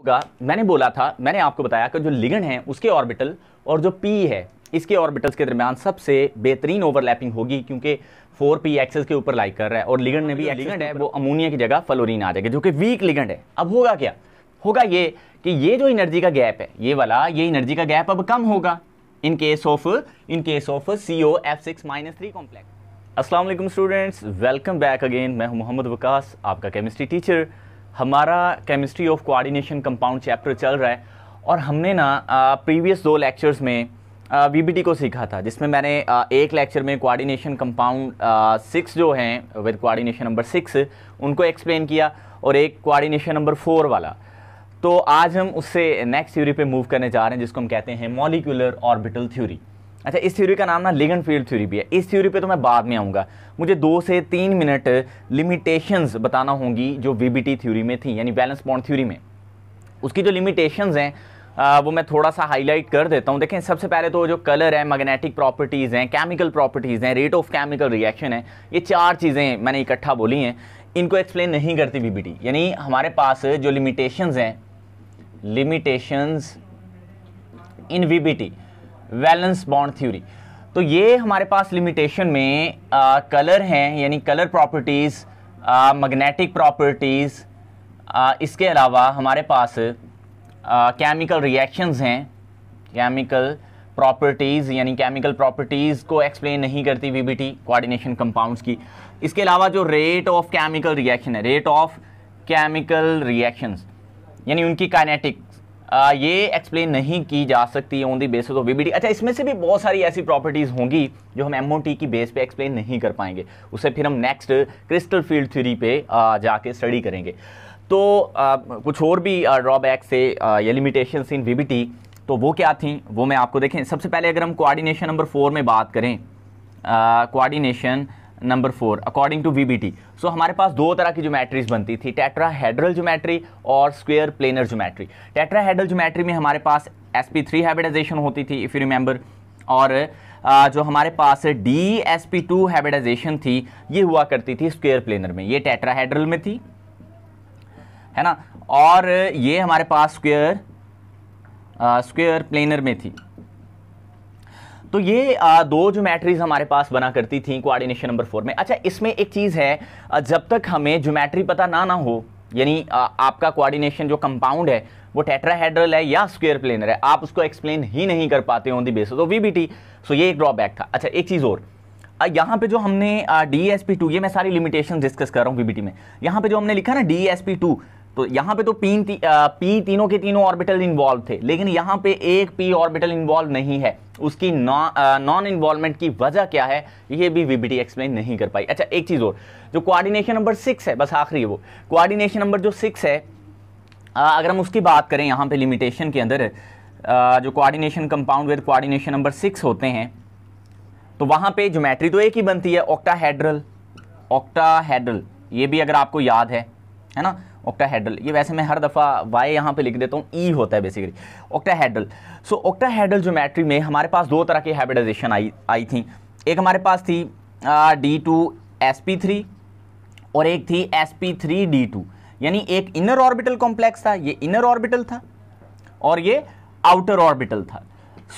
होगा मैंने बोला था मैंने आपको बताया कि जो लिगन है उसके ऑर्बिटल और जो पी है इसके ऑर्बिटल्स के दरमियान सबसे बेहतरीन ओवरलैपिंग होगी क्योंकि 4p एक्सेस के ऊपर लाइक कर रहा है और लिगंड ने भी लिगंड है वो अमोनिया की जगह फ्लोरीन आ जाएगा जो कि वीक लिगंड है अब होगा क्या होगा ये कि ये जो एनर्जी का गैप है ये वाला ये एनर्जी का गैप अब कम होगा in case of in case of C O F six minus three complex असलम स्टूडेंट्स वेलकम बैक अगेन मैं हूं मोहम्मद वकास आपका केमिस्ट्री टीचर हमारा chemistry of coordination compound chapter चल रहा है और हमने ना प्रीवियस दो लेक्चर्स में वी को सीखा था जिसमें मैंने आ, एक लेक्चर में कोऑर्डिनेशन कंपाउंड सिक्स जो हैं विद कोऑर्डिनेशन नंबर सिक्स उनको एक्सप्लेन किया और एक कोऑर्डिनेशन नंबर फोर वाला तो आज हम उससे नेक्स्ट थ्योरी पे मूव करने जा रहे हैं जिसको हम कहते हैं मॉलिकुलर ऑर्बिटल थ्योरी अच्छा इस थ्योरी का नाम ना लिगन फील्ड थ्योरी भी है इस थ्योरी पे तो मैं बाद में आऊँगा मुझे दो से तीन मिनट लिमिटेशंस बताना होंगी जो वीबीटी थ्योरी में थी यानी बैलेंस पॉइंट थ्योरी में उसकी जो लिमिटेशंस हैं वो मैं थोड़ा सा हाईलाइट कर देता हूँ देखें सबसे पहले तो जो कलर है मैग्नेटिक प्रॉपर्टीज़ हैं केमिकल प्रॉपर्टीज़ हैं रेट ऑफ केमिकल रिएक्शन है ये चार चीज़ें मैंने इकट्ठा बोली हैं इनको एक्सप्लेन नहीं करती वी यानी हमारे पास जो लिमिटेशंस हैं limitations in V valence bond theory तो ये हमारे पास लिमिटेशन में आ, कलर हैं यानी कलर प्रॉपर्टीज़ मैग्नेटिक प्रॉपर्टीज़ इसके अलावा हमारे पास केमिकल रिएक्शंस हैं केमिकल प्रॉपर्टीज़ यानी केमिकल प्रॉपर्टीज़ को एक्सप्लेन नहीं करती वीबीटी कोऑर्डिनेशन कंपाउंड्स की इसके अलावा जो रेट ऑफ केमिकल रिएक्शन है रेट ऑफ केमिकल रिएक्शंस यानी उनकी काइनेटिक आ, ये एक्सप्लेन नहीं की जा सकती on the basis of VBD अच्छा इसमें से भी बहुत सारी ऐसी प्रॉपर्टीज़ होंगी जो हम एम की बेस पे एक्सप्लेन नहीं कर पाएंगे उसे फिर हम नेक्स्ट क्रिस्टल फील्ड थ्योरी पे जाके स्टडी करेंगे तो आ, कुछ और भी ड्रॉबैक्स से या लिमिटेशन इन वीबीटी तो वो क्या थी वो मैं आपको देखें सबसे पहले अगर हम कोआर्डिनेशन नंबर फोर में बात करें coordination uh, number four according to VBT so हमारे पास दो तरह की ज्योमेट्रीज बनती थी टेट्राहेड्रल ज्योमेट्री और square planar geometry tetrahedral geometry में हमारे पास एस पी थ्री हाइब्रिडाइजेशन होती थी इफ़ यू रिमेंबर और जो हमारे पास D S P two hybridization थी ये हुआ करती थी स्क्वेयर प्लेनर में ये टेट्राहेड्रल में थी है ना और ये हमारे पास स्क्वेयर स्क्वेयर प्लेनर में थी तो ये दो मैट्रीज हमारे पास बना करती थी कोऑर्डिनेशन नंबर फोर में अच्छा इसमें एक चीज़ है जब तक हमें ज्योमेट्री पता ना ना हो यानी आपका कोऑर्डिनेशन जो कंपाउंड है वो टेट्राहेड्रल है या स्क्वेयर प्लेनर है आप उसको एक्सप्लेन ही नहीं कर पाते on the basis of VBT so ये एक ड्रॉबैक था अच्छा एक चीज़ और यहाँ पे जो हमने डी एस पी टू ये मैं सारी लिमिटेशन डिस्कस कर रहा हूँ वीबीटी में यहाँ पे जो हमने लिखा ना डी एस पी टू तो यहाँ पे तो पी ती, आ, पी तीनों के तीनों ऑर्बिटल इन्वॉल्व थे लेकिन यहाँ पे एक पी ऑर्बिटल इन्वॉल्व नहीं है उसकी नॉन इन्वॉल्वमेंट की वजह क्या है ये भी वीबीटी एक्सप्लेन नहीं कर पाई अच्छा एक चीज़ और जो कोऑर्डिनेशन नंबर सिक्स है बस आखिरी वो कोऑर्डिनेशन नंबर जो सिक्स है आ, अगर हम उसकी बात करें यहाँ पर लिमिटेशन के अंदर आ, जो coordination compound with coordination number six होते हैं तो वहां पर ज्योमेट्री तो एक ही बनती है ऑक्टाहेड्रल ऑक्टाहेड्रल ये भी अगर आपको याद है है ना ऑक्टाहेड्रल ये वैसे मैं हर दफ़ा वाई यहाँ पे लिख देता हूँ ई e होता है basically octahedral so octahedral geometry में हमारे पास दो तरह की हाइब्रिडाइजेशन आई आई थी एक हमारे पास थी D two S P three और एक थी S P three D two यानी एक इनर ऑर्बिटल कॉम्प्लेक्स था ये इनर ऑर्बिटल था और ये आउटर ऑर्बिटल था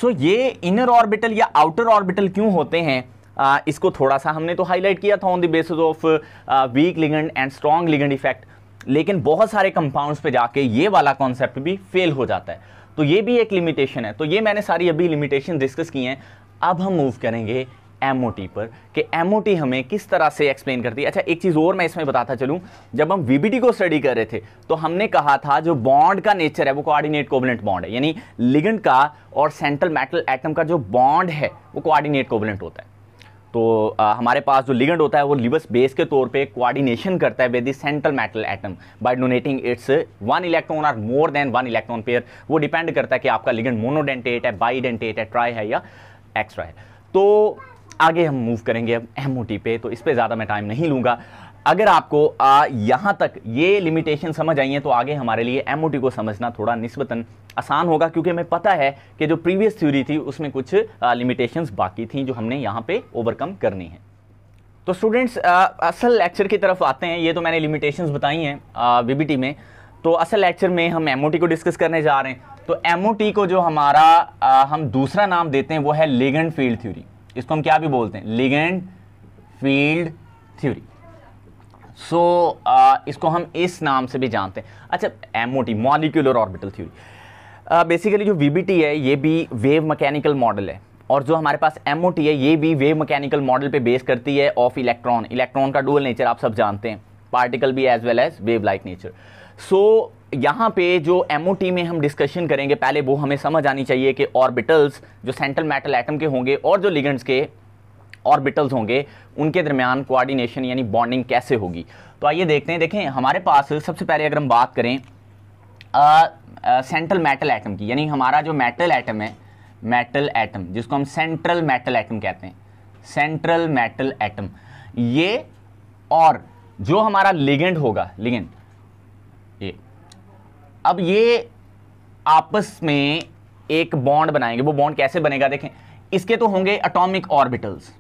सो so, ये इनर ऑर्बिटल या आउटर ऑर्बिटल क्यों होते हैं आ, इसको थोड़ा सा हमने तो हाईलाइट किया था on the basis of weak ligand and strong ligand effect लेकिन बहुत सारे कंपाउंड्स पे जाके ये वाला कॉन्सेप्ट भी फेल हो जाता है तो ये भी एक लिमिटेशन है तो ये मैंने सारी अभी लिमिटेशन डिस्कस की हैं अब हम मूव करेंगे एम पर कि एम हमें किस तरह से एक्सप्लेन करती है अच्छा एक चीज़ और मैं इसमें बताता चलूँ जब हम वी को स्टडी कर रहे थे तो हमने कहा था जो बॉन्ड का नेचर है वो कोऑर्डिनेट कोवलेंट बॉन्ड है यानी लिगन का और सेंट्रल मेटल एटम का जो बॉन्ड है वो कोऑर्डिनेट कोवलेंट होता है तो आ, हमारे पास जो लिगेंड होता है वो लिवस बेस के तौर पे कोऑर्डिनेशन करता है with the central metal atom by donating its one electron और more than one electron pair वो डिपेंड करता है कि आपका लिगेंड मोनोडेंटेट है बाईडेंटेट है ट्राई है या एक्स्ट्रा है तो आगे हम मूव करेंगे अब एम पे तो इस पर ज़्यादा मैं टाइम नहीं लूँगा अगर आपको यहाँ तक ये लिमिटेशन समझ आई है तो आगे हमारे लिए एम को समझना थोड़ा नस्बता आसान होगा क्योंकि हमें पता है कि जो प्रीवियस थ्योरी थी उसमें कुछ लिमिटेशंस बाकी थी जो हमने यहाँ पे ओवरकम करनी है तो स्टूडेंट्स असल लेक्चर की तरफ आते हैं ये तो मैंने लिमिटेशंस बताई हैं वीबीटी में तो असल लेक्चर में हम एम को डिस्कस करने जा रहे हैं तो एम को जो हमारा आ, हम दूसरा नाम देते हैं वो है लेगेंड फील्ड थ्योरी इसको हम क्या भी बोलते हैं ligand field theory so so, इसको हम इस नाम से भी जानते हैं अच्छा M molecular orbital theory basically uh, जो वी है ये भी वेव मैकेनिकल मॉडल है और जो हमारे पास एम है ये भी वेव मैकेनिकल मॉडल पे बेस करती है ऑफ इलेक्ट्रॉन इलेक्ट्रॉन का डुअल नेचर आप सब जानते हैं पार्टिकल भी as well as wave like nature so यहाँ पे जो एम में हम डिस्कशन करेंगे पहले वो हमें समझ आनी चाहिए कि ऑर्बिटल्स जो सेंट्रल मेटल एटम के होंगे और जो लिगेंड्स के ऑर्बिटल्स होंगे उनके दरमियान कोऑर्डिनेशन यानी बॉन्डिंग कैसे होगी तो आइए देखते हैं देखें हमारे पास सबसे पहले अगर हम बात करें uh, सेंट्रल मेटल एटम की यानी हमारा जो मेटल एटम है मेटल एटम जिसको हम सेंट्रल मेटल एटम कहते हैं सेंट्रल मेटल एटम ये और जो हमारा लिगेंड होगा लिगेंड ये अब ये आपस में एक बॉन्ड बनाएंगे वो बॉन्ड कैसे बनेगा देखें इसके तो होंगे atomic orbitals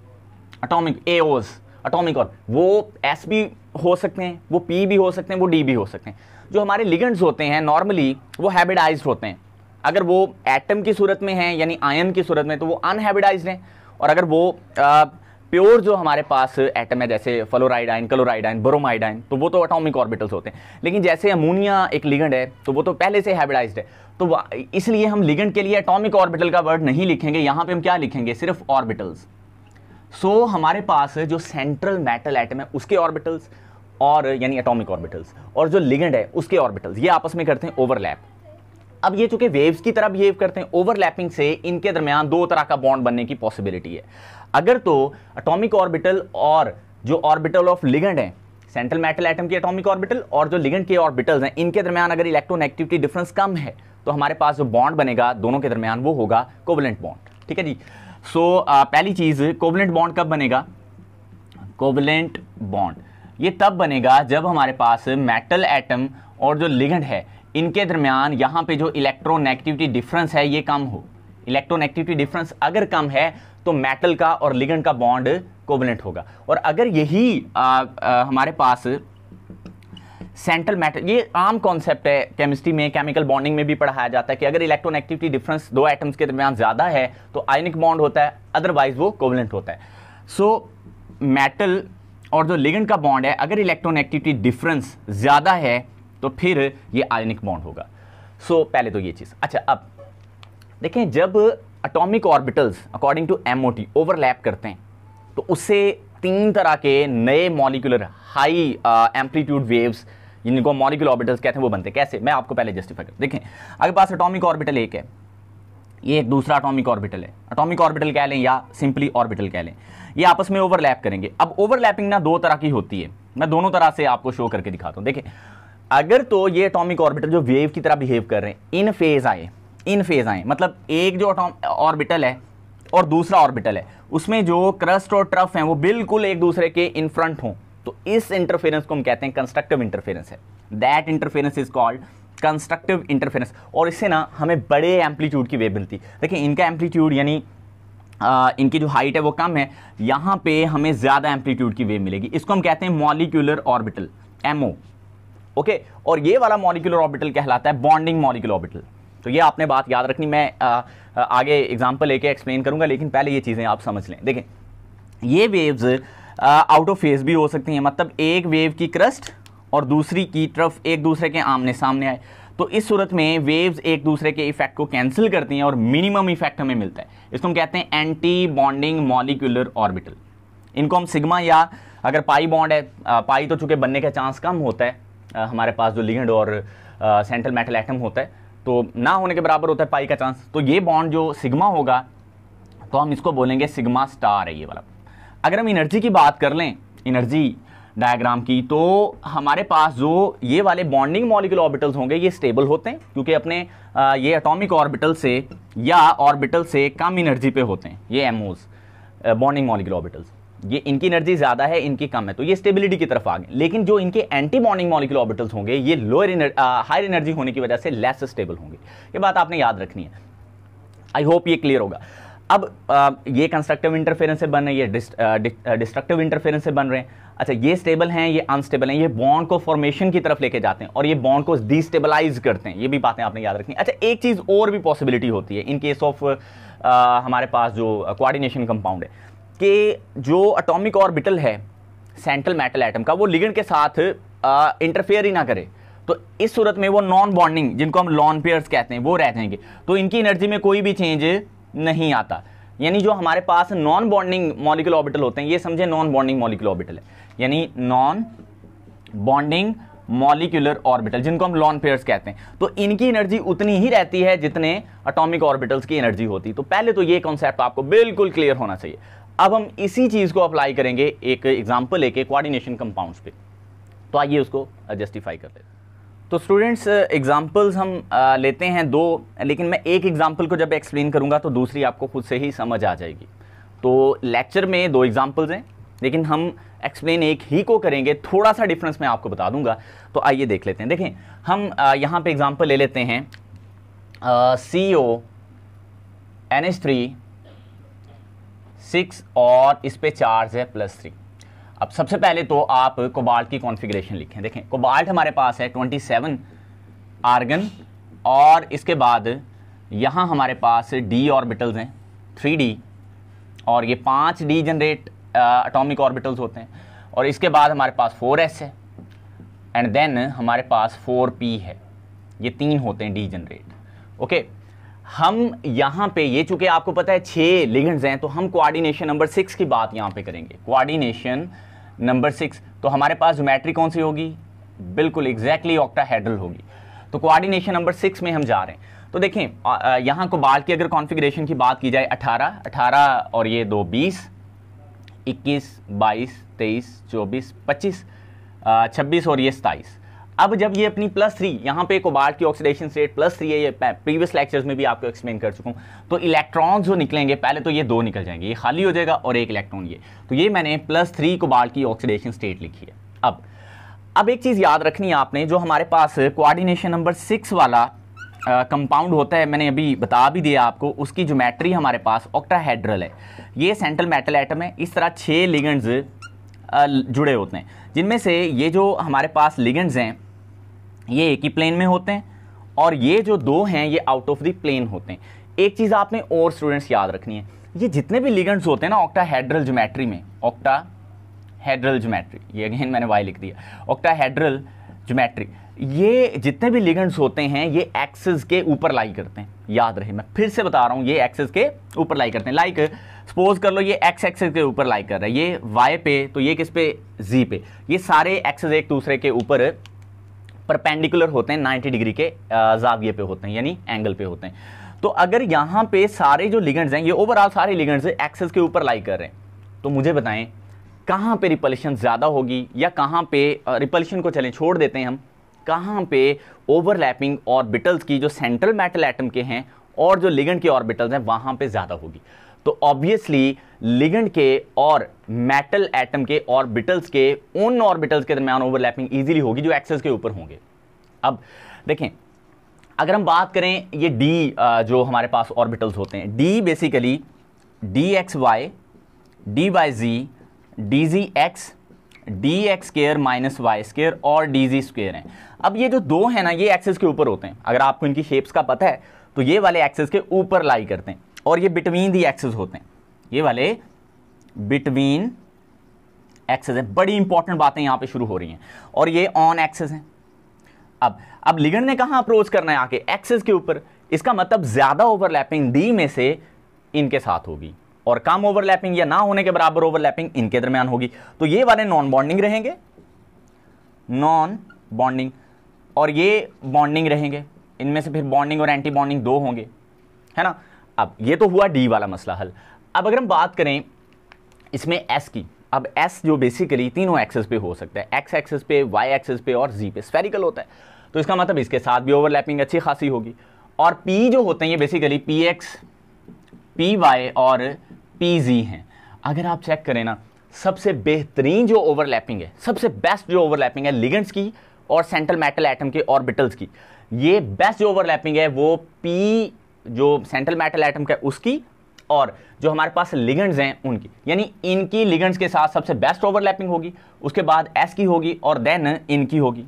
atomic AOs atomic और वो एस भी हो सकते हैं वो पी भी हो सकते हैं वो डी भी हो सकते हैं जो हमारे लिगेंड्स होते हैं नॉर्मली वो हैबिडाइज होते हैं अगर वो एटम की सूरत में हैं यानी आयन की सूरत में तो वो अनहैबिडाइज हैं और अगर वो आ, प्योर जो हमारे पास एटम है जैसे फ्लोराइडाइन क्लोराइडाइन ब्रोमाइडाइन तो वो तो अटोमिक ऑर्बिटल्स होते हैं लेकिन जैसे अमोनिया एक लिगेंड है तो वो तो पहले से हैबिडाइज है तो इसलिए हम लिगेंड के लिए अटोमिक ऑर्बिटल का वर्ड नहीं लिखेंगे यहाँ पर हम क्या लिखेंगे सिर्फ ऑर्बिटल्स सो so, हमारे पास जो सेंट्रल मेटल एटम है उसके ऑर्बिटल्स और यानी एटॉमिक ऑर्बिटल्स और जो लिगेंड है उसके ऑर्बिटल्स ये आपस में करते हैं ओवरलैप अब ये चूंकि वेव्स की तरह बिहेव करते हैं ओवरलैपिंग से इनके दरमियान दो तरह का बॉन्ड बनने की पॉसिबिलिटी है अगर तो अटोमिक ऑर्बिटल और जो ऑर्बिटल ऑफ लिगेंड है सेंट्रल मेटल एटम के एटॉमिक ऑर्बिटल और जो लिगेंड के ऑर्बिटल्स हैं इनके दरमियान अगर इलेक्ट्रोनेगेटिविटी डिफरेंस कम है तो हमारे पास जो बॉन्ड बनेगा दोनों के दरमियान वो होगा कोवलेंट बॉन्ड ठीक है जी सो so, uh, पहली चीज़ कोवलेंट बॉन्ड कब बनेगा कोवलेंट बॉन्ड ये तब बनेगा जब हमारे पास मेटल एटम और जो लिगेंड है इनके दरमियान यहाँ पे जो इलेक्ट्रोनेगेटिविटी डिफरेंस है ये कम हो इलेक्ट्रोनेगेटिविटी डिफरेंस अगर कम है तो मेटल का और लिगेंड का बॉन्ड कोवलेंट होगा और अगर यही आ, uh, आ, uh, हमारे पास सेंट्रल मैटर ये आम कॉन्सेप्ट है केमिस्ट्री में केमिकल बॉन्डिंग में भी पढ़ाया जाता है कि अगर इलेक्ट्रॉन एक्टिविटी डिफरेंस दो एटम्स के दरमियान ज़्यादा है तो आयनिक बॉन्ड होता है अदरवाइज वो कोवलेंट होता है सो so, मेटल और जो लिगेंड का बॉन्ड है अगर इलेक्ट्रॉन एक्टिविटी डिफरेंस ज़्यादा है तो फिर ये आयनिक बॉन्ड होगा सो so, पहले तो ये चीज़ अच्छा अब देखें जब atomic orbitals according to M overlap करते हैं तो उससे तीन तरह के नए मॉलिकुलर हाई एम्पलीट्यूड वेव्स जिनको मॉलिक्यूल ऑर्बिटल्स कहते हैं वो बनते हैं कैसे मैं आपको पहले जस्टिफाई कर देखें आपके पास अटोमिक ऑर्बिटल एक है ये एक दूसरा अटोमिक ऑर्बिटल है अटोमिक ऑर्बिटल कह लें या सिंपली ऑर्बिटल कह लें ये आपस में ओवरलैप करेंगे अब ओवरलैपिंग ना दो तरह की होती है मैं दोनों तरह से आपको शो करके दिखाता हूँ देखें अगर तो ये अटोमिक ऑर्बिटल जो वेव की तरह बिहेव कर रहे हैं इन फेज आए इन फेज आए मतलब एक जो ऑर्बिटल है और दूसरा ऑर्बिटल है उसमें जो क्रस्ट और ट्रफ हैं वो बिल्कुल एक दूसरे के इन फ्रंट हों तो इस इंटरफेरेंस को हम कहते हैं कंस्ट्रक्टिव इंटरफेरेंस है that interference is called constructive interference और इससे ना हमें बड़े एम्पलीट्यूड की वेव मिलती देखिए इनका एम्पलीट्यूड यानी इनकी जो हाइट है वो कम है यहाँ पे हमें ज़्यादा एम्पलीट्यूड की वेव मिलेगी इसको हम कहते हैं मॉलिक्यूलर ऑर्बिटल ओ ओके और ये वाला मॉलिक्यूलर ऑर्बिटल कहलाता है बॉन्डिंग मॉलिक्यूलर ऑर्बिटल तो ये आपने बात याद रखनी मैं आ, आगे एग्जाम्पल लेके एक्सप्लेन करूंगा लेकिन पहले ये चीज़ें आप समझ लें देखें ये वेव्स आउट ऑफ फेस भी हो सकती हैं मतलब एक वेव की क्रस्ट और दूसरी की तरफ एक दूसरे के आमने सामने आए तो इस सूरत में वेव्स एक दूसरे के इफेक्ट को कैंसिल करती हैं और मिनिमम इफेक्ट हमें मिलता है इसको हम कहते हैं एंटी बॉन्डिंग मॉलिकुलर ऑर्बिटल इनको हम सिग्मा या अगर पाई बॉन्ड है पाई तो चूंकि बनने का चांस कम होता है हमारे पास जो लिगेंड और सेंट्रल मेटल एटम होता है तो ना होने के बराबर होता है पाई का चांस तो ये बॉन्ड जो सिग्मा होगा तो हम इसको बोलेंगे सिग्मा स्टार है ये वाला अगर हम इनर्जी की बात कर लें इनर्जी डायग्राम की तो हमारे पास जो ये वाले बॉन्डिंग मॉलिकुल ऑर्बिटल्स होंगे ये स्टेबल होते हैं क्योंकि अपने ये एटॉमिक ऑर्बिटल से या ऑर्बिटल से कम एनर्जी पे होते हैं ये एमओज बॉन्डिंग मॉलिकुल ऑर्बिटल्स ये इनकी एनर्जी ज़्यादा है इनकी कम है तो ये स्टेबिलिटी की तरफ आ गए लेकिन जो इनके एंटी बॉन्डिंग मॉलिकुल ऑर्बिटल्स होंगे ये लोअर हायर एनर्जी होने की वजह से लेस स्टेबल होंगे ये बात आपने याद रखनी है आई होप ये क्लियर होगा अब आ, ये कंस्ट्रक्टिव इंटरफेरेंस से बन रहे हैं ये डिस्ट्रक्टिव इंटरफेरेंस से बन रहे हैं अच्छा ये स्टेबल हैं ये अनस्टेबल हैं ये बॉन्ड को फॉर्मेशन की तरफ लेके जाते हैं और ये बॉन्ड को डिस्टेबलाइज करते हैं ये भी बातें आपने याद रखनी अच्छा एक चीज़ और भी पॉसिबिलिटी होती है इन केस ऑफ हमारे पास जो कोआर्डिनेशन कंपाउंड है कि जो अटोमिक ऑर्बिटल है सेंट्रल मेटल एटम का वो लिगेंड के साथ इंटरफेयर ही ना करे तो इस सूरत में वो नॉन बॉन्डिंग जिनको हम लॉन पेयर्स कहते हैं वो रह जाएंगे तो इनकी एनर्जी में कोई भी चेंज नहीं आता यानी जो हमारे पास नॉन बॉन्डिंग मॉलिकुल ऑर्बिटल होते हैं ये समझे नॉन बॉन्डिंग मॉलिकुलर ऑर्बिटल है यानी नॉन बॉन्डिंग मॉलिकुलर ऑर्बिटल जिनको हम लॉन पेयर्स कहते हैं तो इनकी एनर्जी उतनी ही रहती है जितने अटोमिक ऑर्बिटल्स की एनर्जी होती तो पहले तो ये कॉन्सेप्ट तो आपको बिल्कुल क्लियर होना चाहिए अब हम इसी चीज़ को अप्लाई करेंगे एक एग्जाम्पल लेके कोऑर्डिनेशन कंपाउंड्स पे तो आइए उसको जस्टिफाई कर लेते हैं तो स्टूडेंट्स एग्ज़ाम्पल्स uh, हम uh, लेते हैं दो लेकिन मैं एक एग्ज़ाम्पल को जब एक्सप्लेन करूँगा तो दूसरी आपको खुद से ही समझ आ जाएगी तो लेक्चर में दो एग्ज़ाम्पल्स हैं लेकिन हम एक्सप्लेन एक ही को करेंगे थोड़ा सा डिफरेंस मैं आपको बता दूंगा तो आइए देख लेते हैं देखें हम uh, यहाँ पर एग्ज़ाम्पल ले लेते हैं C O N H three six और इस पर चार्ज है प्लस थ्री अब सबसे पहले तो आप कोबाल्ट की कॉन्फ़िगरेशन लिखें देखें कोबाल्ट हमारे पास है 27 आर्गन और इसके बाद यहाँ हमारे पास डी ऑर्बिटल्स हैं 3D और ये पाँच डी जनरेट अटोमिक ऑर्बिटल्स होते हैं और इसके बाद हमारे पास 4s है एंड देन हमारे पास 4p है ये तीन होते हैं डी जनरेट ओके हम यहाँ पे ये चूँकि आपको पता है छः लिगेंड्स हैं तो हम कोऑर्डिनेशन नंबर सिक्स की बात यहाँ पे करेंगे कोऑर्डिनेशन नंबर सिक्स तो हमारे पास ज्योमेट्री कौन सी होगी बिल्कुल एग्जैक्टली ऑक्टाहेड्रल होगी तो कोऑर्डिनेशन नंबर सिक्स में हम जा रहे हैं तो देखें यहाँ को बाल की अगर कॉन्फ़िगरेशन की बात की जाए 18, 18 और ये दो 20, 21, 22, 23, 24, 25, 26 और ये 27 अब जब ये अपनी प्लस थ्री यहाँ पे कोबाल्ट की ऑक्सीडेशन स्टेट प्लस थ्री है ये प्रीवियस लेक्चर्स में भी आपको एक्सप्लेन कर चुका हूँ तो इलेक्ट्रॉन जो निकलेंगे पहले तो ये दो निकल जाएंगे ये खाली हो जाएगा और एक इलेक्ट्रॉन ये तो ये मैंने प्लस थ्री कोबाल्ट की ऑक्सीडेशन स्टेट लिखी है अब अब एक चीज़ याद रखनी है आपने जो हमारे पास कोआर्डिनेशन नंबर सिक्स वाला कंपाउंड होता है मैंने अभी बता भी दिया आपको उसकी ज्योमेट्री हमारे पास ऑक्टाहेड्रल है ये सेंट्रल मेटल एटम है इस तरह छः लिगेंड्स जुड़े होते हैं जिनमें से ये जो हमारे पास लिगेंड्स हैं ये एक ही प्लेन में होते हैं और ये जो दो हैं ये आउट ऑफ द प्लेन होते हैं एक चीज़ आपने और स्टूडेंट्स याद रखनी है ये जितने भी लिगेंड्स होते हैं ना ऑक्टा हैड्रल जोमेट्री में ऑक्टा हैड्रल जोमेट्री ये अगेन मैंने वाई लिख दिया ऑक्टा हैड्रल जोमेट्री ये जितने भी लिगेंड्स होते हैं ये एक्सेस के ऊपर लाई करते हैं याद रहे मैं फिर से बता रहा हूँ ये एक्सेस के ऊपर लाई करते हैं लाइक सपोज कर लो ये एक्स एक्सेस के ऊपर लाई कर रहा है ये वाई पे तो ये किस पे जी पे ये सारे एक्सेस एक दूसरे के ऊपर परपेंडिकुलर होते हैं 90 डिग्री के जाविये पे होते हैं यानी एंगल पे होते हैं तो अगर यहाँ पे सारे जो लिगेंड्स हैं ये ओवरऑल सारे लिगेंड्स एक्सेस के ऊपर लाई कर रहे हैं तो मुझे बताएं कहाँ पे रिपल्शन ज़्यादा होगी या कहाँ पे रिपल्शन को चलें छोड़ देते हैं हम कहाँ पे ओवरलैपिंग ऑर्बिटल्स की जो सेंट्रल मेटल एटम के हैं और जो लिगेंड के ऑर्बिटल्स हैं वहाँ पे ज़्यादा होगी तो ऑब्वियसली लिगेंड के और मेटल एटम के ऑर्बिटल्स के उन ऑर्बिटल्स के दरमियान ओवरलैपिंग ईजिली होगी जो एक्सेस के ऊपर होंगे अब देखें अगर हम बात करें ये डी जो हमारे पास ऑर्बिटल्स होते हैं D basically D X Y D Y Z D Z X D X square minus Y square और डी जी स्केयर है अब ये जो दो है ना ये एक्सेस के ऊपर होते हैं अगर आपको इनकी शेप्स का पता है तो ये वाले एक्सेस के ऊपर लाई करते हैं और ये बिटवीन दी एक्सेस होते हैं ये वाले बिटवीन एक्सेस है बड़ी इंपॉर्टेंट बातें यहां पे शुरू हो रही हैं और ये ऑन एक्सेस हैं अब अब लिगन ने कहा अप्रोच करना है आके एक्सेस के ऊपर इसका मतलब ज़्यादा ओवरलैपिंग डी में से इनके साथ होगी और कम ओवरलैपिंग या ना होने के बराबर ओवरलैपिंग इनके दरमियान होगी तो ये वाले नॉन बॉन्डिंग रहेंगे नॉन बॉन्डिंग और ये बॉन्डिंग रहेंगे इनमें से फिर बॉन्डिंग और एंटी बॉन्डिंग दो होंगे है ना अब ये तो हुआ डी वाला मसला हल अब अगर हम बात करें इसमें एस की अब एस जो बेसिकली तीनों एक्सेस पे हो सकता है एक्स एक्सेस पे वाई एक्सेस पे और जी पे स्फेरिकल होता है तो इसका मतलब इसके साथ भी ओवरलैपिंग अच्छी खासी होगी और पी जो होते हैं ये basically P X P Y और पी जी हैं अगर आप चेक करें ना सबसे बेहतरीन जो ओवरलैपिंग है सबसे बेस्ट जो ओवरलैपिंग है लिगेंड्स की और सेंट्रल मेटल एटम के ऑर्बिटल्स की ये बेस्ट जो ओवरलैपिंग है वो पी जो सेंट्रल मेटल एटम का उसकी और जो हमारे पास लिगेंड्स हैं उनकी यानी इनकी लिगेंड्स के साथ सबसे बेस्ट ओवरलैपिंग होगी उसके बाद एस की होगी और देन इनकी होगी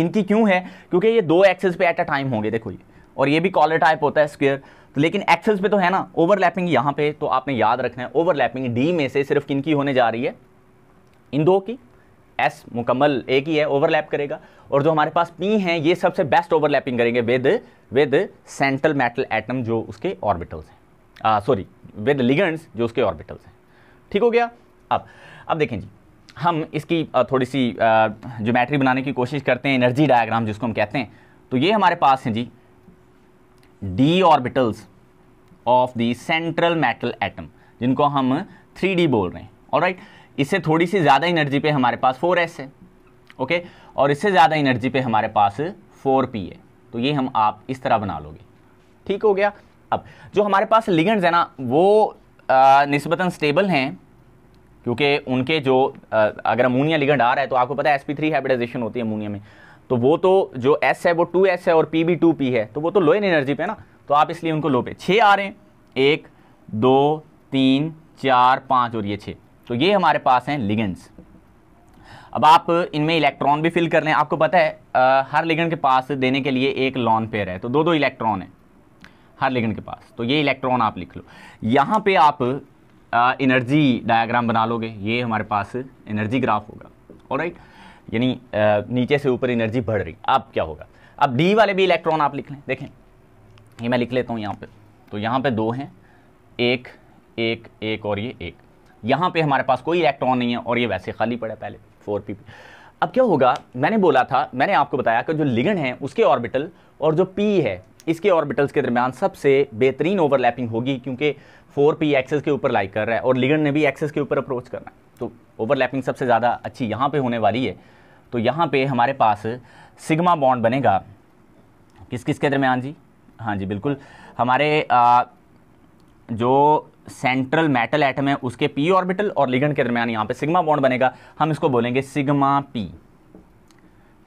इनकी क्यों है क्योंकि ये दो एक्सेस पे एट अ टाइम होंगे देखो ये और ये भी कॉलर टाइप होता है स्क्वेयर तो लेकिन एक्सेस पे तो है ना ओवरलैपिंग यहाँ पे तो आपने याद रखना है ओवरलैपिंग डी में से सिर्फ किन की होने जा रही है इन दो की एस मुकम्मल एक ही है ओवरलैप करेगा और जो हमारे पास पी हैं ये सबसे बेस्ट ओवरलैपिंग करेंगे with with central metal atom जो उसके ऑर्बिटल्स हैं सॉरी विद लिगेंड्स जो उसके ऑर्बिटल्स हैं ठीक हो गया अब अब देखें जी हम इसकी थोड़ी सी जोमेट्री बनाने की कोशिश करते हैं एनर्जी डायग्राम जिसको हम कहते हैं तो ये हमारे पास हैं जी D orbitals of the central metal atom जिनको हम थ्री डी बोल रहे हैं और राइट इससे थोड़ी सी ज़्यादा एनर्जी पे हमारे पास फोर एस है ओके और इससे ज़्यादा एनर्जी पे हमारे पास फोर पी है तो ये हम आप इस तरह बना लोगे ठीक हो गया अब जो हमारे पास लिगेंड्स है ना वो निस्बतन स्टेबल हैं क्योंकि उनके जो आ, अगर अमोनिया लिगेंड आ रहा है तो आपको पता है एस पी थ्री हाइब्रिडाइजेशन होती है अमोनिया में तो वो तो जो एस है वो टू एस है और पी भी टू पी है तो वो तो लो इन एनर्जी पे ना तो आप इसलिए उनको लो पे छः आ रहे हैं एक दो तीन चार पाँच और ये छः तो ये हमारे पास हैं लिगेंड्स अब आप इनमें इलेक्ट्रॉन भी फिल कर लें आपको पता है आ, हर लिगेंड के पास देने के लिए एक लॉन पेयर है तो दो दो इलेक्ट्रॉन है हर लिगेंड के पास तो ये इलेक्ट्रॉन आप लिख लो यहाँ पे आप एनर्जी डायग्राम बना लोगे ये हमारे पास एनर्जी ग्राफ होगा और राइट right? यानी नीचे से ऊपर एनर्जी बढ़ रही अब क्या होगा अब डी वाले भी इलेक्ट्रॉन आप लिख लें देखें ये मैं लिख लेता हूँ यहाँ पर तो यहाँ पर दो हैं एक एक एक और ये एक यहाँ पे हमारे पास कोई इलेक्ट्रॉन नहीं है और ये वैसे खाली पड़ा पहले फोर पी अब क्या होगा मैंने बोला था मैंने आपको बताया कि जो लिगन है उसके ऑर्बिटल और जो पी है इसके ऑर्बिटल्स के दरमियान सबसे बेहतरीन ओवरलैपिंग होगी क्योंकि फोर पी एक्सेस के ऊपर लाइक कर रहा है और लिगन ने भी एक्सेस के ऊपर अप्रोच करना है ओवरलैपिंग सबसे ज़्यादा अच्छी यहाँ पे होने वाली है तो यहाँ पे हमारे पास सिग्मा बॉन्ड बनेगा किस किस के दरमियान जी हाँ जी बिल्कुल हमारे आ, जो सेंट्रल मेटल एटम है उसके पी ऑर्बिटल और लिगंड के दरमियान यहाँ पे सिग्मा बॉन्ड बनेगा हम इसको बोलेंगे सिग्मा पी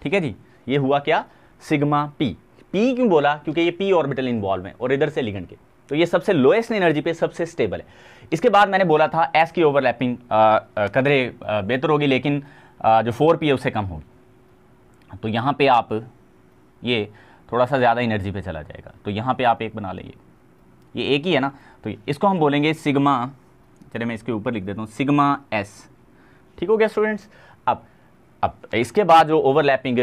ठीक है जी ये हुआ क्या सिग्मा पी पी क्यों बोला क्योंकि ये पी ऑर्बिटल इन्वॉल्व है और इधर से लिगंड के तो ये सबसे लोएस्ट एनर्जी पे सबसे स्टेबल है इसके बाद मैंने बोला था एस की ओवरलैपिंग कदरे बेहतर होगी लेकिन आ, जो फोर पी है उससे कम होगी तो यहाँ पे आप ये थोड़ा सा ज़्यादा एनर्जी पे चला जाएगा तो यहाँ पे आप एक बना लेंगे ये एक ही है ना तो इसको हम बोलेंगे सिग्मा चले मैं इसके ऊपर लिख देता हूँ सिग्मा एस ठीक हो गया स्टूडेंट्स अब अब इसके बाद जो ओवरलैपिंग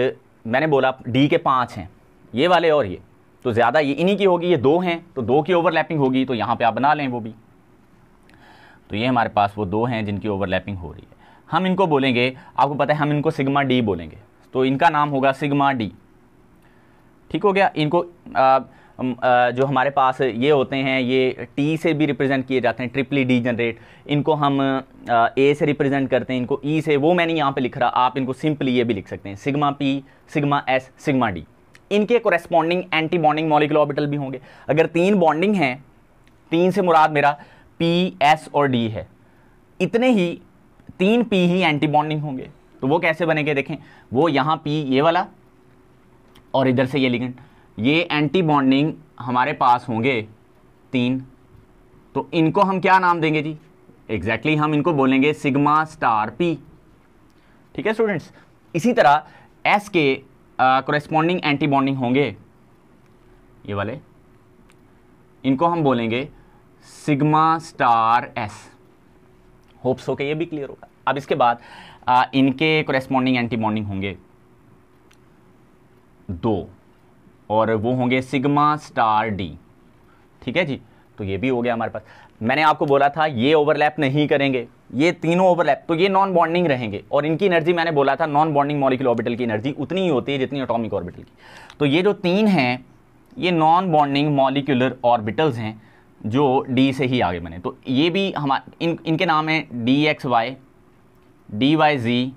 मैंने बोला डी के पाँच हैं ये वाले और ये तो ज़्यादा ये इन्हीं की होगी ये दो हैं तो दो की ओवरलैपिंग होगी तो यहाँ पे आप बना लें वो भी तो ये हमारे पास वो दो हैं जिनकी ओवरलैपिंग हो रही है हम इनको बोलेंगे आपको पता है हम इनको सिग्मा डी बोलेंगे तो इनका नाम होगा सिग्मा डी ठीक हो गया इनको आ, जो हमारे पास ये होते हैं ये टी से भी रिप्रेजेंट किए जाते हैं ट्रिपली डी जनरेट इनको हम ए से रिप्रेजेंट करते हैं इनको ई e से वो मैंने यहाँ पे लिख रहा आप इनको सिंपली ये भी लिख सकते हैं sigma P sigma S sigma D इनके corresponding anti bonding molecular orbital भी होंगे अगर तीन बॉन्डिंग हैं तीन से मुराद मेरा पी एस और डी है इतने ही तीन पी ही एंटी बॉन्डिंग होंगे तो वो कैसे बनेंगे देखें वो यहाँ पी ये वाला और इधर से ये लिगेंड ये एंटी बॉन्डिंग हमारे पास होंगे तीन तो इनको हम क्या नाम देंगे जी एग्जैक्टली exactly हम इनको बोलेंगे सिग्मा स्टार पी ठीक है स्टूडेंट्स इसी तरह एस के कोरेस्पॉन्डिंग एंटी बॉन्डिंग होंगे ये वाले इनको हम बोलेंगे सिग्मा स्टार एस होप्स हो के ये भी क्लियर होगा अब इसके बाद आ, इनके कोरेस्पॉन्डिंग एंटी बॉन्डिंग होंगे दो और वो होंगे सिग्मा स्टार डी ठीक है जी तो ये भी हो गया हमारे पास मैंने आपको बोला था ये ओवरलैप नहीं करेंगे ये तीनों ओवरलैप तो ये नॉन बॉन्डिंग रहेंगे और इनकी एनर्जी मैंने बोला था नॉन बॉन्डिंग मॉलिक्यूल ऑर्बिटल की एनर्जी उतनी ही होती है जितनी एटॉमिक ऑर्बिटल की तो ये जो तीन हैं ये नॉन बॉन्डिंग मॉलिक्यूलर ऑर्बिटल्स हैं जो डी से ही आगे बने तो ये भी हम इन इनके नाम हैं D X Y D Y Z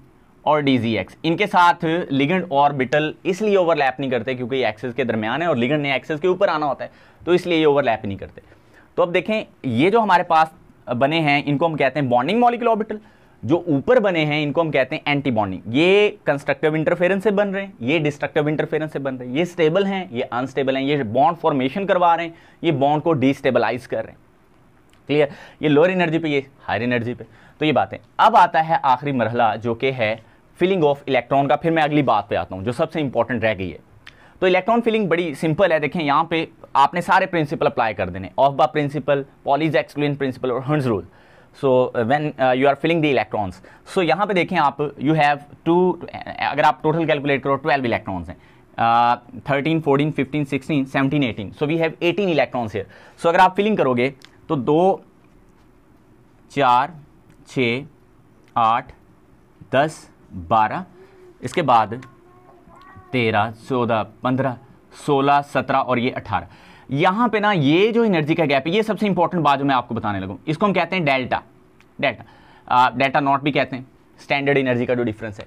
और डी जी एक्स इनके साथ लिगेंड ऑर्बिटल इसलिए ओवरलैप नहीं करते क्योंकि एक्सेस के दरमियान है और लिगेंड ने एक्सेस के ऊपर आना होता है तो इसलिए ये ओवरलैप नहीं करते तो अब देखें ये जो हमारे पास बने हैं इनको हम कहते हैं बॉन्डिंग मॉलिक्यूल ऑर्बिटल जो ऊपर बने हैं इनको हम कहते हैं एंटी बॉन्डिंग ये कंस्ट्रक्टिव इंटरफेरेंस से बन रहे हैं ये डिस्ट्रक्टिव इंटरफेरेंस से बन रहे हैं ये स्टेबल हैं ये अनस्टेबल हैं ये बॉन्ड फॉर्मेशन करवा रहे हैं ये बॉन्ड को डिस्टेबलाइज कर रहे हैं क्लियर ये लोअर एनर्जी पे ये हायर एनर्जी पे तो ये बातें अब आता है आखिरी मरहला जो कि है फिलिंग ऑफ इलेक्ट्रॉन का फिर मैं अगली बात पे आता हूँ जो सबसे इंपॉर्टेंट रह गई है तो इलेक्ट्रॉन फिलिंग बड़ी सिंपल है देखें यहाँ पे आपने सारे प्रिंसिपल अप्लाई कर देने aufbau principle Pauli's exclusion principle और Hund's rule so when you are filling the electrons so यहाँ पे देखें आप यू हैव टू अगर आप टोटल कैलकुलेट करो ट्वेल्व इलेक्ट्रॉन्स हैं thirteen fourteen fifteen sixteen seventeen eighteen so we have eighteen electrons here so अगर आप फिलिंग करोगे तो दो चार छ आठ दस बारह इसके बाद तेरह चौदह पंद्रह सोलह सत्रह और ये अठारह यहाँ पे ना ये जो एनर्जी का गैप है ये सबसे इंपॉर्टेंट बात जो मैं आपको बताने लगूँ इसको हम कहते हैं डेल्टा डेल्टा डेल्टा नॉट भी कहते हैं स्टैंडर्ड एनर्जी का जो डिफरेंस है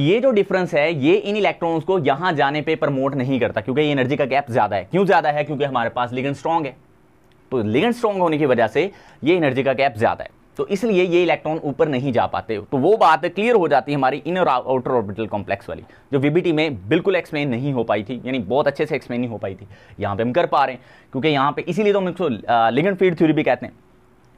ये जो डिफरेंस है ये इन इलेक्ट्रॉन्स को यहाँ जाने पे प्रमोट नहीं करता क्योंकि ये एनर्जी का गैप ज़्यादा है क्यों ज़्यादा है क्योंकि हमारे पास लिगन स्ट्रॉन्ग है तो लिगन स्ट्रॉन्ग होने की वजह से ये एनर्जी का गैप ज़्यादा है तो इसलिए ये इलेक्ट्रॉन ऊपर नहीं जा पाते तो वो बात क्लियर हो जाती है हमारी इनर आउटर ऑर्बिटल कॉम्प्लेक्स वाली जो वीबीटी में बिल्कुल एक्सप्लेन नहीं हो पाई थी यानी बहुत अच्छे से एक्सप्लेन नहीं हो पाई थी यहाँ पे हम कर पा रहे हैं क्योंकि यहाँ पे इसीलिए तो हम इसको लिगन फीड थ्योरी भी कहते हैं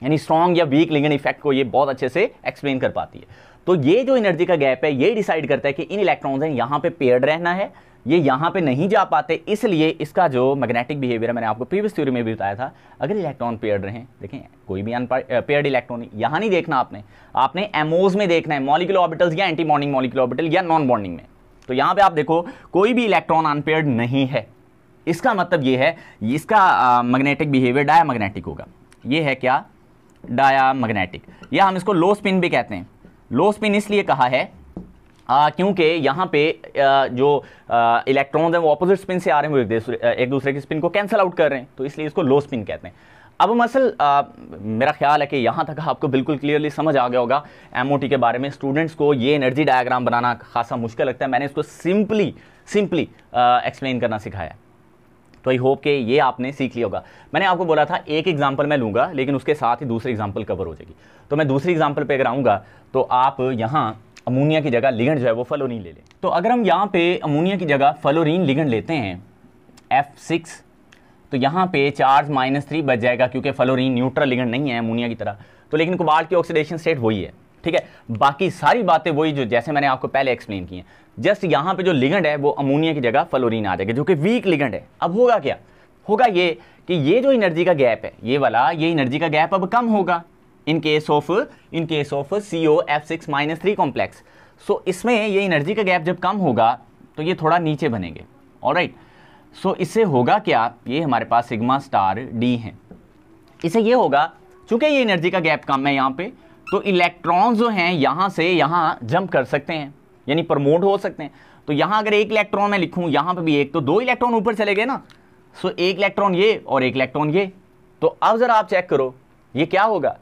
यानी स्ट्रॉन्ग या वीक लिगन इफेक्ट को ये बहुत अच्छे से एक्सप्लेन कर पाती है तो ये जो एनर्जी का गैप है ये डिसाइड करता है कि इन इलेक्ट्रॉन्स हैं यहाँ पे पेयर्ड रहना है ये यहाँ पे नहीं जा पाते इसलिए इसका जो मैग्नेटिक बिहेवियर मैंने आपको प्रीवियस थ्योरी में भी बताया था अगर इलेक्ट्रॉन पेयर्ड रहें देखें कोई भी अनपेयर्ड इलेक्ट्रॉन यहाँ नहीं देखना आपने आपने एमोज में देखना है मॉलिकुलर ऑर्बिटल्स या एंटी बॉन्डिंग मॉलिकुलर ऑर्बिटल या नॉन बॉन्डिंग में तो यहाँ पर आप देखो कोई भी इलेक्ट्रॉन अनपेयर्ड नहीं है इसका मतलब ये है इसका मैग्नेटिक बिहेवियर डाया मैग्नेटिक होगा ये है क्या डाया मैग्नेटिक या हम इसको लो स्पिन भी कहते हैं लो स्पिन इसलिए कहा है क्योंकि यहाँ पे आ, जो इलेक्ट्रॉन्स हैं वो अपोजिट स्पिन से आ रहे हैं वो एक दूसरे एक दूसरे की स्पिन को कैंसिल आउट कर रहे हैं तो इसलिए इसको लो स्पिन कहते हैं अब मसल आ, मेरा ख्याल है कि यहाँ तक आपको बिल्कुल क्लियरली समझ आ गया होगा एम के बारे में स्टूडेंट्स को ये एनर्जी डायाग्राम बनाना खासा मुश्किल लगता है मैंने इसको सिंपली सिंपली एक्सप्लेन करना सिखाया तो आई होप के ये आपने सीख लिया होगा मैंने आपको बोला था एक एग्जाम्पल मैं लूँगा लेकिन उसके साथ ही दूसरी एग्जाम्पल कवर हो जाएगी तो मैं दूसरी एग्जाम्पल पर अगर आऊँगा तो आप यहाँ अमोनिया की जगह लिगंड जो है वो फलोरीन ले लें तो अगर हम यहाँ पे अमोनिया की जगह फलोरीन लिगंड लेते हैं एफ सिक्स तो यहाँ पे चार्ज माइनस थ्री बच जाएगा क्योंकि फलोरीन न्यूट्रल लिगंड नहीं है अमोनिया की तरह तो लेकिन कुबाल की ऑक्सीडेशन स्टेट वही है ठीक है बाकी सारी बातें वही जो जैसे मैंने आपको पहले एक्सप्लेन की हैं जस्ट यहाँ पर जो लिगंड है वो अमोनिया की जगह फलोरीन आ जाएगा जो कि वीक लिगंड है अब होगा क्या होगा ये कि ये जो एनर्जी का गैप है ये वाला ये एनर्जी का गैप अब कम होगा in case of in case of C O F six minus three complex so इसमें ये एनर्जी का गैप जब कम होगा तो ये थोड़ा नीचे बनेंगे और राइट सो इससे होगा क्या ये हमारे पास सिग्मा स्टार डी है इससे ये होगा चूंकि ये एनर्जी का गैप कम है यहाँ पे तो इलेक्ट्रॉन जो हैं यहाँ से यहाँ जंप कर सकते हैं यानी प्रमोट हो सकते हैं तो यहाँ अगर एक इलेक्ट्रॉन मैं लिखूँ यहाँ पर भी एक तो दो इलेक्ट्रॉन ऊपर चले गए ना सो एक इलेक्ट्रॉन ये और एक इलेक्ट्रॉन ये तो अब ज़रा आप चेक करो ये क्या होगा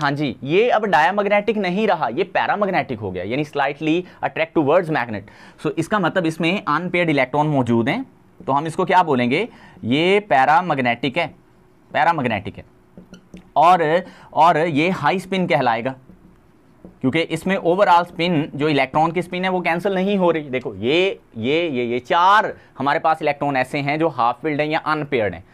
हाँ जी ये अब डायमैग्नेटिक नहीं रहा ये पैरामैग्नेटिक हो गया यानी slightly attract towards magnet so इसका मतलब इसमें अनपेयर्ड इलेक्ट्रॉन मौजूद हैं तो हम इसको क्या बोलेंगे ये पैरामैग्नेटिक है पैरामैग्नेटिक है और और ये हाई स्पिन कहलाएगा क्योंकि इसमें ओवरऑल स्पिन जो इलेक्ट्रॉन की स्पिन है वो कैंसिल नहीं हो रही देखो ये ये ये ये चार हमारे पास इलेक्ट्रॉन ऐसे हैं जो हाफ फील्ड हैं या अनपेयर्ड हैं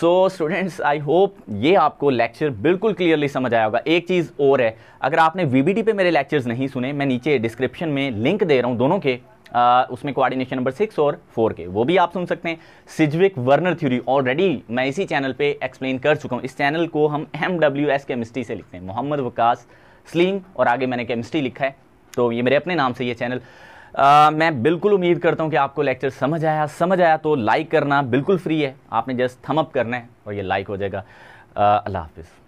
सो स्टूडेंट्स आई होप ये आपको लेक्चर बिल्कुल क्लियरली समझ आया होगा एक चीज़ और है अगर आपने वी पे मेरे लेक्चर्स नहीं सुने मैं नीचे डिस्क्रिप्शन में लिंक दे रहा हूँ दोनों के आ, उसमें कोऑर्डिनेशन नंबर सिक्स और फोर के वो भी आप सुन सकते हैं सिजविक वर्नर थ्योरी ऑलरेडी मैं इसी चैनल पे एक्सप्लेन कर चुका हूँ इस चैनल को हम एम डब्ल्यू एस केमिस्ट्री से लिखते हैं मोहम्मद वकास स्लीम और आगे मैंने केमिस्ट्री लिखा है तो ये मेरे अपने नाम से ये चैनल आ, मैं बिल्कुल उम्मीद करता हूँ कि आपको लेक्चर समझ आया समझ आया तो लाइक करना बिल्कुल फ्री है आपने जस्ट थम अप करना है और ये लाइक हो जाएगा अल्लाह हाफिज़